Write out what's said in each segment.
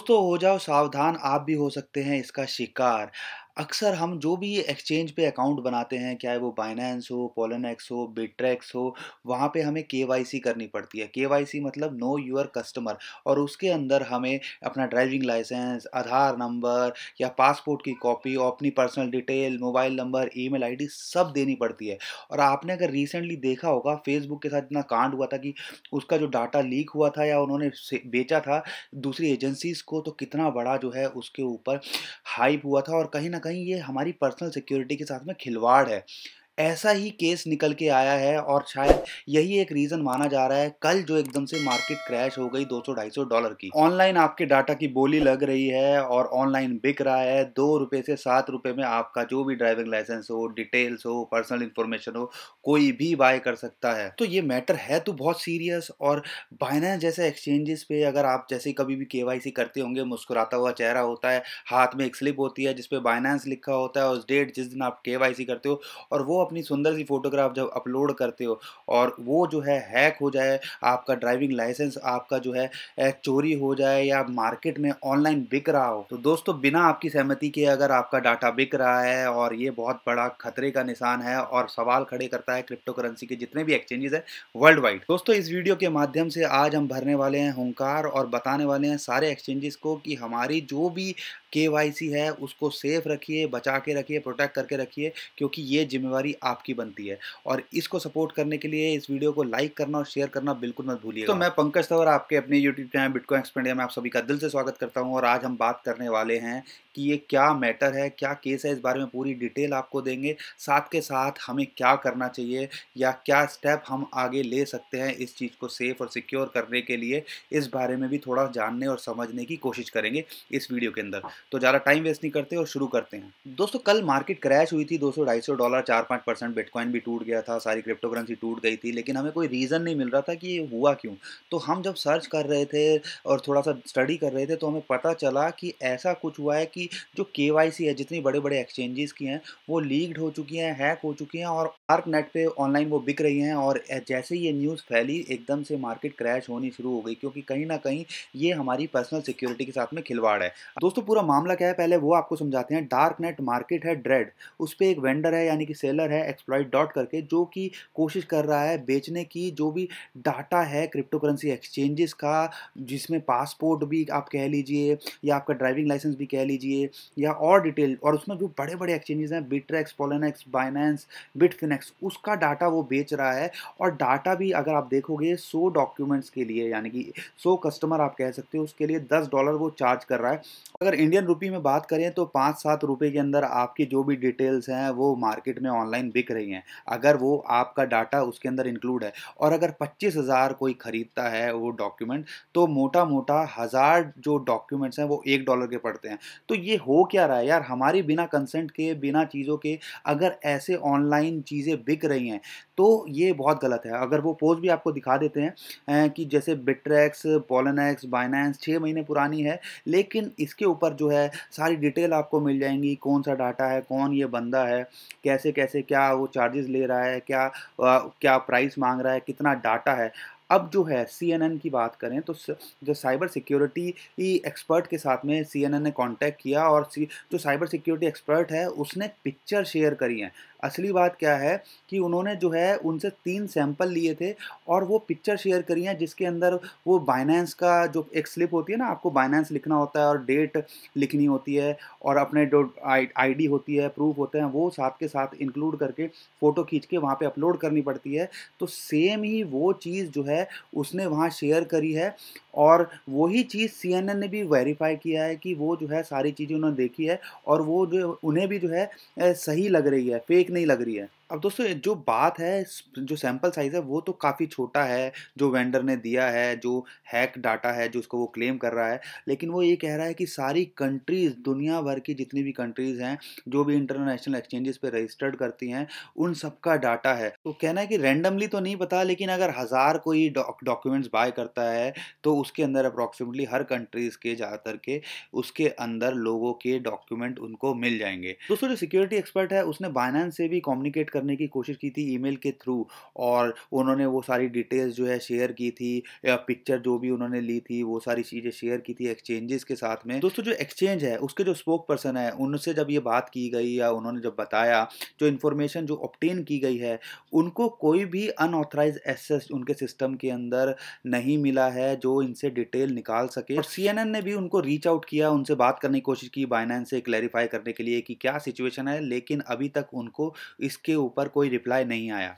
दोस्तों हो जाओ सावधान आप भी हो सकते हैं इसका शिकार अक्सर हम जो भी एक्सचेंज पे अकाउंट बनाते हैं चाहे वो बाइनेंस हो पोलनएक्स हो बिट्रैक्स हो वहाँ पे हमें के करनी पड़ती है के मतलब नो यूर कस्टमर और उसके अंदर हमें अपना ड्राइविंग लाइसेंस आधार नंबर या पासपोर्ट की कॉपी और अपनी personal detail mobile number email सब देनी पड़ती है और आपने अगर रिसेंटली देखा होगा फेसबुक के साथ इतना कांड हुआ था कि उसका जो डाटा लीक हुआ था या उन्होंने बेचा था दूसरी एजेंसीज को तो कितना बड़ा जो है उसके ऊपर हाइप हुआ था और कहीं ना कहीं कहीं ये हमारी पर्सनल सिक्योरिटी के साथ में खिलवाड़ है ऐसा ही केस निकल के आया है और शायद यही एक रीज़न माना जा रहा है कल जो एकदम से मार्केट क्रैश हो गई 200-250 डॉलर की ऑनलाइन आपके डाटा की बोली लग रही है और ऑनलाइन बिक रहा है दो रुपये से सात रुपये में आपका जो भी ड्राइविंग लाइसेंस हो डिटेल्स हो पर्सनल इन्फॉर्मेशन हो कोई भी बाय कर सकता है तो ये मैटर है तो बहुत सीरियस और बाइनेंस जैसे एक्सचेंजेस पे अगर आप जैसे कभी भी के करते होंगे मुस्कुराता हुआ चेहरा होता है हाथ में एक स्लिप होती है जिसपे बाइनेंस लिखा होता है उस डेट जिस दिन आप के करते हो और वो अपनी सुंदर सी फोटोग्राफ जब अपलोड करते हो और वो जो है हैक हो जाए आपका ड्राइविंग लाइसेंस आपका जो है चोरी हो जाए या मार्केट में ऑनलाइन बिक रहा हो तो दोस्तों बिना आपकी सहमति के अगर आपका डाटा बिक रहा है और ये बहुत बड़ा खतरे का निशान है और सवाल खड़े करता है क्रिप्टो करेंसी के जितने भी एक्सचेंजेस है वर्ल्ड वाइड दोस्तों इस वीडियो के माध्यम से आज हम भरने वाले हैं हंकार और बताने वाले हैं सारे एक्सचेंजेस को कि हमारी जो भी के है उसको सेफ रखिए बचा के रखिए प्रोटेक्ट करके रखिए क्योंकि ये जिम्मेवारी जिम्मेदारी आपकी बनती है और इसको सपोर्ट करने के लिए इस वीडियो को लाइक करना और शेयर करना बिल्कुल मत भूलिए तो मैं पंकज तवर आपके अपने यूट्यूब चैनल बिटकॉइन एक्सपेंडिया में आप सभी का दिल से स्वागत करता हूँ और आज हम बात करने वाले हैं कि ये क्या मैटर है क्या केस है इस बारे में पूरी डिटेल आपको देंगे साथ के साथ हमें क्या करना चाहिए या क्या स्टेप हम आगे ले सकते हैं इस चीज़ को सेफ और सिक्योर करने के लिए इस बारे में भी थोड़ा जानने और समझने की कोशिश करेंगे इस वीडियो के अंदर तो ज़्यादा टाइम वेस्ट नहीं करते और शुरू करते हैं दोस्तों कल मार्केट क्रैश हुई थी दो सौ डॉलर चार आठ परसेंट बिटकॉइन भी टूट गया था सारी क्रिप्टो करेंसी टूट गई थी लेकिन हमें कोई रीज़न नहीं मिल रहा था कि ये हुआ क्यों तो हम जब सर्च कर रहे थे और थोड़ा सा स्टडी कर रहे थे तो हमें पता चला कि ऐसा कुछ हुआ है कि जो के है जितनी बड़े बड़े एक्सचेंजेस की हैं वो लीक्ड हो चुकी हैं हैक हो चुकी हैं और डार्क नेट पर ऑनलाइन वो बिक रही हैं और जैसे ही ये न्यूज़ फैली एकदम से मार्केट क्रैश होनी शुरू हो गई क्योंकि कहीं ना कहीं ये हमारी पर्सनल सिक्योरिटी के साथ में खिलवाड़ है दोस्तों पूरा मामला क्या है पहले वो आपको समझाते हैं डार्क नेट मार्केट है ड्रेड उस पर एक वेंडर है यानी कि सेलर सॉफ्टवेयर है एक्सप्लॉइट डॉट करके जो कि कोशिश कर रहा है बेचने की जो भी डाटा है क्रिप्टो करेंसी एक्सचेंजेस का जिसमें पासपोर्ट भी आप कह लीजिए या आपका ड्राइविंग लाइसेंस भी कह लीजिए या और डिटेल और उसमें जो बड़े बड़े एक्सचेंजेस हैं बिट्रेक्स पोलेनेक्स बाइनेंस बिटफिनेक्स उसका डाटा वो बेच रहा है और डाटा भी अगर आप देखोगे सो डॉक्यूमेंट्स के लिए यानी कि सो कस्टमर आप कह सकते हो उसके लिए दस डॉलर वो चार्ज कर रहा है अगर इंडियन रुपी में बात करें तो पाँच सात रुपये के अंदर आपकी जो भी डिटेल्स हैं वो मार्केट में ऑनलाइन ऑनलाइन बिक रही हैं अगर वो आपका डाटा उसके अंदर इंक्लूड है और अगर पच्चीस हज़ार कोई ख़रीदता है वो डॉक्यूमेंट तो मोटा मोटा हज़ार जो डॉक्यूमेंट्स हैं वो एक डॉलर के पड़ते हैं तो ये हो क्या रहा है यार हमारी बिना कंसेंट के बिना चीज़ों के अगर ऐसे ऑनलाइन चीज़ें बिक रही हैं तो ये बहुत गलत है अगर वो पोज भी आपको दिखा देते हैं कि जैसे बिट्रैक्स पॉलनैक्स बाइनेंस छः महीने पुरानी है लेकिन इसके ऊपर जो है सारी डिटेल आपको मिल जाएंगी कौन सा डाटा है कौन ये बंदा है कैसे कैसे क्या वो चार्जेस ले रहा है क्या क्या प्राइस मांग रहा है कितना डाटा है अब जो है सी की बात करें तो जो साइबर सिक्योरिटी एक्सपर्ट के साथ में सी ने कांटेक्ट किया और जो साइबर सिक्योरिटी एक्सपर्ट है उसने पिक्चर शेयर करी हैं असली बात क्या है कि उन्होंने जो है उनसे तीन सैंपल लिए थे और वो पिक्चर शेयर करी हैं जिसके अंदर वो बाइनेंस का जो एक स्लिप होती है ना आपको बाइनेंस लिखना होता है और डेट लिखनी होती है और अपने जो डी होती है प्रूफ होते हैं वो साथ के साथ इंक्लूड करके फ़ोटो खींच के वहाँ पर अपलोड करनी पड़ती है तो सेम ही वो चीज़ जो है है उसने वहाँ शेयर करी है और वही चीज़ सी ने भी वेरीफाई किया है कि वो जो है सारी चीज़ें उन्होंने देखी है और वो जो उन्हें भी जो है सही लग रही है फेक नहीं लग रही है अब दोस्तों जो बात है जो सैंपल साइज़ है वो तो काफ़ी छोटा है जो वेंडर ने दिया है जो हैक डाटा है जो उसको वो क्लेम कर रहा है लेकिन वो ये कह रहा है कि सारी कंट्रीज़ दुनिया भर की जितनी भी कंट्रीज़ हैं जो भी इंटरनेशनल एक्सचेंजेस पे रजिस्टर्ड करती हैं उन सबका डाटा है तो कहना है कि रेंडमली तो नहीं पता लेकिन अगर हज़ार कोई डॉक्यूमेंट्स डौ, बाय करता है तो उसके अंदर अप्रॉक्सीमेटली हर कंट्रीज़ के ज़्यादातर के उसके अंदर लोगों के डॉक्यूमेंट उनको मिल जाएंगे दोस्तों जो सिक्योरिटी एक्सपर्ट है उसने बाइनांस से भी कम्युनिकेट कर करने की कोशिश की थी ईमेल के थ्रू और उन्होंने वो सारी डिटेल्स जो है शेयर की थी या पिक्चर जो भी उन्होंने ली थी वो सारी चीज़ें शेयर की थी एक्सचेंजेस के साथ में दोस्तों जो एक्सचेंज है उसके जो स्पोक पर्सन है उनसे जब ये बात की गई या उन्होंने जब बताया जो इन्फॉर्मेशन जो ऑप्टेन की गई है उनको कोई भी अनऑथराइज एसेस उनके सिस्टम के अंदर नहीं मिला है जो इनसे डिटेल निकाल सके और सी ने भी उनको रीच आउट किया उनसे बात करने की कोशिश की बाइनेंस से क्लैरिफाई करने के लिए कि क्या सिचुएशन है लेकिन अभी तक उनको इसके ऊपर कोई रिप्लाई नहीं आया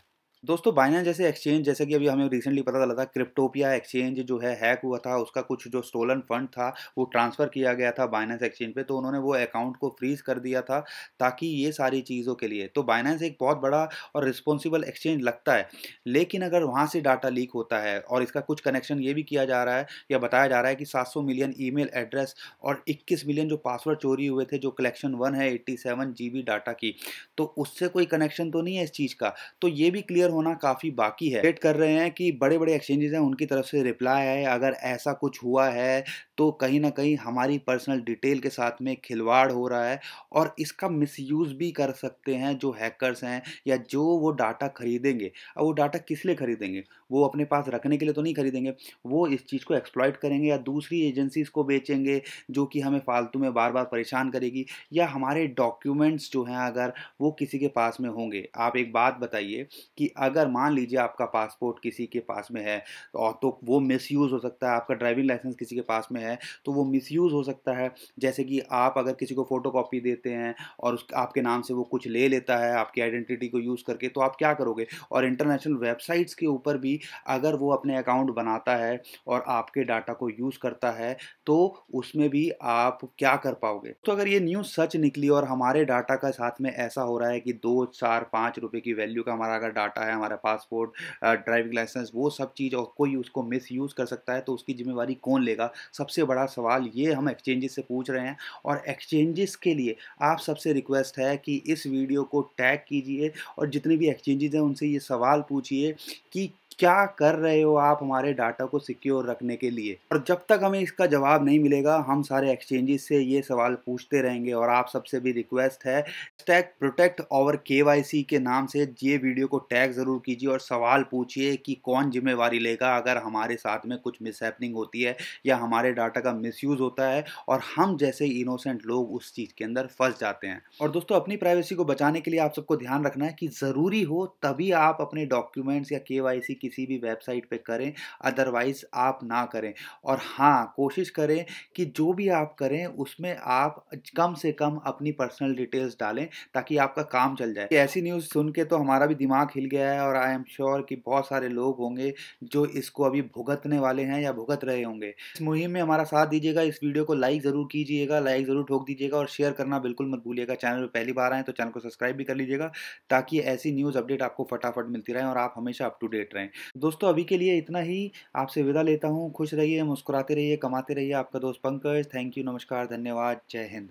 दोस्तों बाइनेंस जैसे एक्सचेंज जैसे कि अभी हमें रिसेंटली पता चला था क्रिप्टोपिया एक्सचेंज जो है हैक हुआ था उसका कुछ जो स्टोलन फंड था वो ट्रांसफ़र किया गया था बाइनेंस एक्सचेंज पे तो उन्होंने वो अकाउंट को फ्रीज कर दिया था ताकि ये सारी चीज़ों के लिए तो बाइनेंस एक बहुत बड़ा और रिस्पॉन्सिबल एक्सचेंज लगता है लेकिन अगर वहाँ से डाटा लीक होता है और इसका कुछ कनेक्शन ये भी किया जा रहा है या बताया जा रहा है कि सात मिलियन ई एड्रेस और इक्कीस मिलियन जो पासवर्ड चोरी हुए थे जो कलेक्शन वन है एट्टी डाटा की तो उससे कोई कनेक्शन तो नहीं है इस चीज़ का तो ये भी क्लियर होना काफ़ी बाकी है वेट कर रहे हैं कि बड़े बड़े एक्सचेंजेस हैं उनकी तरफ से रिप्लाई है अगर ऐसा कुछ हुआ है तो कहीं ना कहीं हमारी पर्सनल डिटेल के साथ में खिलवाड़ हो रहा है और इसका मिसयूज़ भी कर सकते हैं जो हैकर्स हैं या जो वो डाटा खरीदेंगे अब वो डाटा किस लिए खरीदेंगे वो अपने पास रखने के लिए तो नहीं खरीदेंगे वो इस चीज़ को एक्सप्लॉयट करेंगे या दूसरी एजेंसीज को बेचेंगे जो कि हमें फालतू में बार बार परेशान करेगी या हमारे डॉक्यूमेंट्स जो हैं अगर वो किसी के पास में होंगे आप एक बात बताइए कि अगर मान लीजिए आपका पासपोर्ट किसी के पास में है और तो वो मिसयूज़ हो सकता है आपका ड्राइविंग लाइसेंस किसी के पास में है तो वो मिस हो सकता है जैसे कि आप अगर किसी को फ़ोटो देते हैं और उस आपके नाम से वो कुछ ले लेता है आपकी आइडेंटिटी को यूज़ करके तो आप क्या करोगे और इंटरनेशनल वेबसाइट्स के ऊपर भी अगर वो अपने अकाउंट बनाता है और आपके डाटा को यूज़ करता है तो उसमें भी आप क्या कर पाओगे तो अगर ये न्यूज़ सच निकली और हमारे डाटा का साथ में ऐसा हो रहा है कि दो चार पाँच रुपये की वैल्यू का हमारा अगर डाटा है हमारा पासपोर्ट ड्राइविंग लाइसेंस वो सब चीज़ और कोई उसको मिस यूज़ कर सकता है तो उसकी जिम्मेवारी कौन लेगा सबसे बड़ा सवाल ये हम एक्सचेंजेस से पूछ रहे हैं और एक्सचेंजेस के लिए आप सबसे रिक्वेस्ट है कि इस वीडियो को टैग कीजिए और जितने भी एक्सचेंजेस हैं उनसे ये सवाल पूछिए कि क्या कर रहे हो आप हमारे डाटा को सिक्योर रखने के लिए और जब तक हमें इसका जवाब नहीं मिलेगा हम सारे एक्सचेंजेस से ये सवाल पूछते रहेंगे और आप सबसे भी रिक्वेस्ट है टैग प्रोटेक्ट ओवर के के नाम से ये वीडियो को टैग ज़रूर कीजिए और सवाल पूछिए कि कौन जिम्मेवारी लेगा अगर हमारे साथ में कुछ मिसहैपनिंग होती है या हमारे डाटा का मिस होता है और हम जैसे इनोसेंट लोग उस चीज़ के अंदर फंस जाते हैं और दोस्तों अपनी प्राइवेसी को बचाने के लिए आप सबको ध्यान रखना है कि ज़रूरी हो तभी आप अपने डॉक्यूमेंट्स या के की किसी भी वेबसाइट पे करें अदरवाइज़ आप ना करें और हाँ कोशिश करें कि जो भी आप करें उसमें आप कम से कम अपनी पर्सनल डिटेल्स डालें ताकि आपका काम चल जाए ऐसी न्यूज़ सुन के तो हमारा भी दिमाग हिल गया है और आई एम श्योर कि बहुत सारे लोग होंगे जो इसको अभी भुगतने वाले हैं या भुगत रहे होंगे इस मुहिम में हमारा साथ दीजिएगा इस वीडियो को लाइक ज़रूर कीजिएगा लाइक ज़रूर ठोक दीजिएगा और शेयर करना बिल्कुल मत भूलिएगा चैनल पर पहली बार आएँ तो चैनल को सब्सक्राइब भी कर लीजिएगा ताकि ऐसी न्यूज़ अपडेट आपको फटाफट मिलती रहे और आप हमेशा अप टू डेट रहें दोस्तों अभी के लिए इतना ही आपसे विदा लेता हूँ खुश रहिए मुस्कुराते रहिए कमाते रहिए आपका दोस्त पंकज थैंक यू नमस्कार धन्यवाद जय हिंद